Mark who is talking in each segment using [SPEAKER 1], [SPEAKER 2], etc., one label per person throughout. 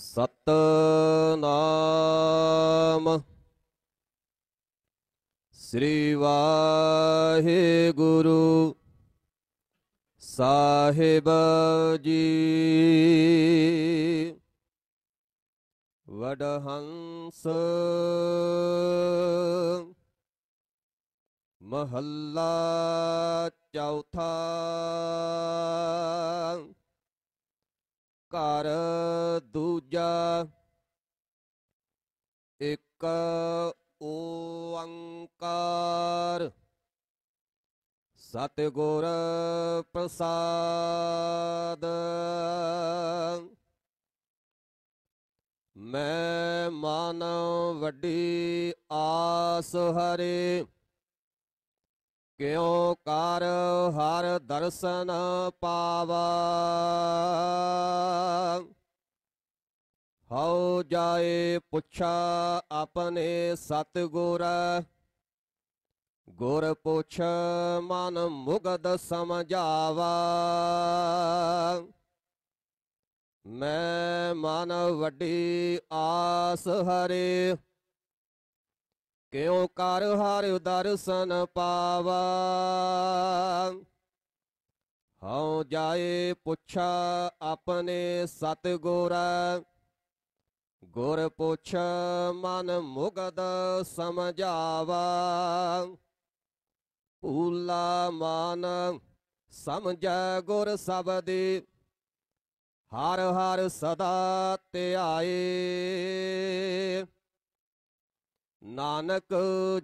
[SPEAKER 1] ਸਤਨਾਮ ਸ੍ਰੀ ਵਾਹਿਗੁਰੂ ਸਾਹਿਬ ਜੀ ਵਡਹੰਸ ਮਹੱਲਾ ਚੌਥਾ ਘਰ ਦੂਜਾ ਇੱਕ ਓੰਕਾਰ ਸਤਿਗੁਰ ਪ੍ਰਸਾਦ ਮੈਂ ਮਨ ਵੱਡੀ ਆਸ ਹਰੇ ਕਿਉ ਕਰ ਹਰ ਦਰਸ਼ਨ ਪਾਵਾ ਹਉ ਜਾਏ ਪੁੱਛਾ ਆਪਣੇ ਸਤਗੁਰ ਗੁਰ ਪੁੱਛ ਮਨ ਮੁਗਦ ਸਮਝਾਵਾ ਮੈਂ ਮਨ ਵੱਡੀ ਆਸ ਹਰੇ ਕਿਉ ਕਰ ਹਰਿ ਦਰਸ਼ਨ ਪਾਵਾਂ ਹਉ ਜਾਏ ਪੁੱਛਾ ਆਪਣੇ ਸਤ ਗੁਰ ਗੁਰ ਪੁੱਛ ਮਨ ਮੁਗਦ ਸਮਝਾਵਾਂ ਪੂਲਾ ਮਨ ਸਮਝੈ ਗੁਰ ਸਬਦ ਹਰ ਹਰ ਸਦਾ ਧਿਆਏ ਨਾਨਕ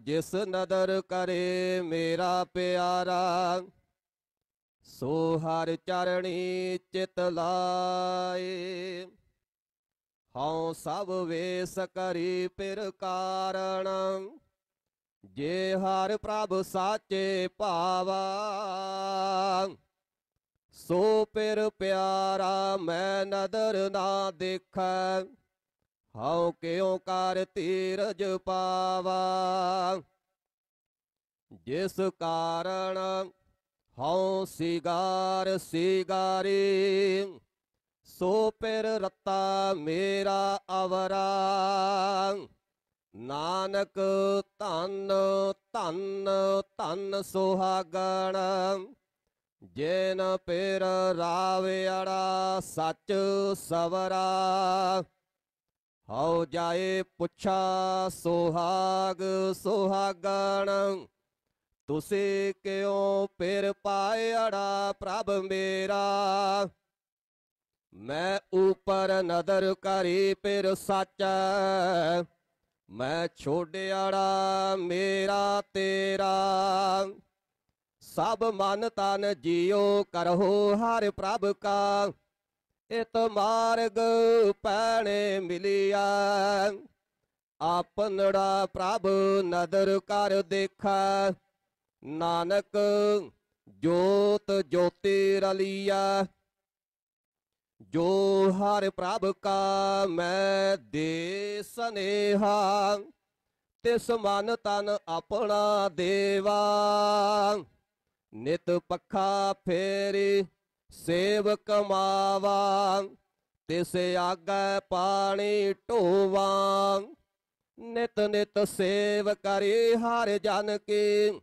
[SPEAKER 1] ਜਿਸ ਨਦਰ ਕਰੇ ਮੇਰਾ ਪਿਆਰਾ ਸੋ ਹਰ ਚਰਣੀ ਚਿਤ ਲਾਏ ਹਉ ਸਭ ਵੇਸ ਕਰੀ ਪਿਰ ਕਾਰਣ ਜੇ ਹਰ ਪ੍ਰਭ ਸਾਚੇ ਭਾਵਾ ਸੋ ਪਿਰ ਪਿਆਰਾ ਮੈਂ ਨਦਰ ਨਾ ਦੇਖੈ ਹਉ ਕਿਉ ਕਰ ਤੀਰਜ ਪਾਵਾ ਜਿਸ ਕਾਰਣ ਹਉ ਸਿਗਾਰ ਸਿਗਾਰੀ ਸੋ ਪਰ ਰਤਾ ਮੇਰਾ ਅਵਰਾ ਨਾਨਕ ਧੰਨ ਧੰਨ ਧੰਨ ਸੁਹਾਗਣ ਜੇਨ ਰਾਵੇ ਰਾਵਿਆੜਾ ਸੱਚ ਸਵਰਾ ਹਉ ਜਾਏ ਪੁੱਛਾ ਸੋਹਾਗ ਸੋਹਾਗਣ ਤੁਸੀਂ ਕਿਉ ਪਿਰ ਪਾਇੜਾ ਪ੍ਰਭ ਮੇਰਾ ਮੈਂ ਉਪਰ ਨਦਰ ਕਰੀ ਪਿਰ ਸੱਚ ਮੈਂ ਛੋੜਿਆੜਾ ਮੇਰਾ ਤੇਰਾ ਸਭ ਮਨ ਤਨ ਜਿਉ ਕਰਹੁ ਹਰ ਪ੍ਰਭ ਕਾ ਇਤ ਮਾਰਗ ਪੈਣੇ ਮਿਲਿਆ ਆਪਨੜਾ ਪ੍ਰਭ ਨਦਰ ਕਰ ਦੇਖਾ ਨਾਨਕ ਜੋਤ ਜੋਤੀ ਰਲੀਆ ਜੋ ਹਰ ਪ੍ਰਭ ਕਾ ਮੈਂ ਦੇ ਸਨੇਹਾ ਤਿਸ ਮਨ ਤਨ ਆਪਣਾ ਦੇਵਾ ਨਿਤ ਪੱਖਾ ਫੇਰੀ ਸੇਵ ਕਮਾਵਾਂ ਤਿਸ ਆਗੇ ਪਾਣੀ ਢੋਵਾਂ ਨਿਤ ਨਿਤ ਸੇਵ ਕਰੇ ਹਰ ਜਨ ਕੀ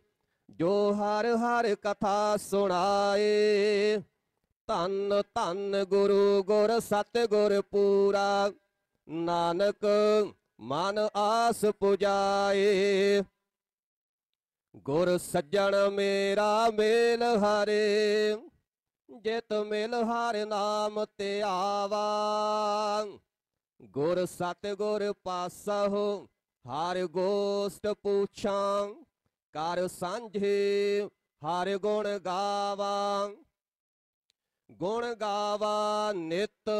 [SPEAKER 1] ਜੋ ਹਰ ਹਰ ਕਥਾ ਸੁਣਾਏ ਧੰਨ ਧੰਨ ਗੁਰੂ ਗੁਰ ਸਤ ਗੁਰ ਪੂਰਾ ਨਾਨਕ ਮਨ ਆਸ ਪੁਜਾਏ ਗੁਰ ਸੱਜਣ ਮੇਰਾ ਮੇਲ ਹਰੇ ਜਿਤ ਮਿਲ ਹਰ ਨਾਮ ਤੇ ਆਵਾ ਗੁਰ ਸਤ ਗੁਰ ਪਾਸਹੁ ਹਰ ਗੋਸਟ ਪੁੱਛਾਂ ਕਰ ਸਾਂਝੇ ਹਰ ਗੁਣ ਗਾਵਾ ਗੁਣ ਗਾਵਾ ਨਿਤ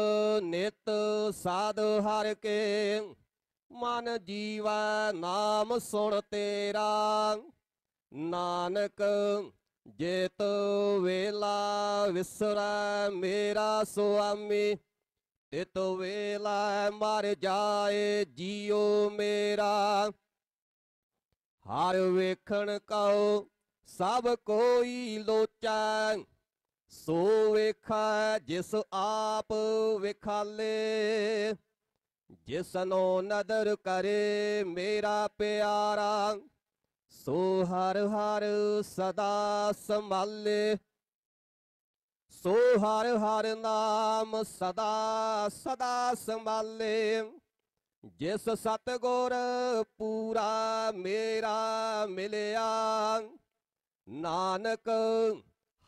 [SPEAKER 1] ਨਿਤ ਸਾਧ ਹਰ ਕੇ ਮਨ ਜੀਵਾ ਨਾਮ ਸੁਣ ਤੇਰਾ ਨਾਨਕ ਜੇ ਵੇਲਾ ਵਿਸਰਾ ਮੇਰਾ ਸੁਆਮੀ ਤੇ ਤੋ ਵੇਲਾ ਮਰ ਜਾਏ ਜੀਉ ਮੇਰਾ ਹਰ ਵੇਖਣ ਕਉ ਸਭ ਕੋਈ ਲੋਚੈ ਸੋ ਵੇਖੈ ਜਿਸ ਆਪ ਵਿਖਾਲੇ ਜਿਸਨੋ ਨਦਰ ਕਰੇ ਮੇਰਾ ਪਿਆਰਾ ਸੋ ਹਰ ਹਰ ਸਦਾ ਸੰਭਾਲੇ ਸੋ ਹਰ ਹਰ ਨਾਮ ਸਦਾ ਸਦਾ ਸੰਭਾਲੇ ਜਿਸ ਸਤਗੁਰ ਪੂਰਾ ਮੇਰਾ ਮਿਲਿਆ ਨਾਨਕ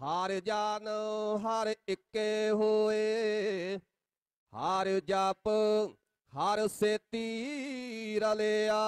[SPEAKER 1] ਹਰ ਜਾਨ ਹਰ ਇੱਕੇ ਹੋਏ ਹਰ ਜਪ ਹਰ ਸੇਤੀ ਰਲਿਆ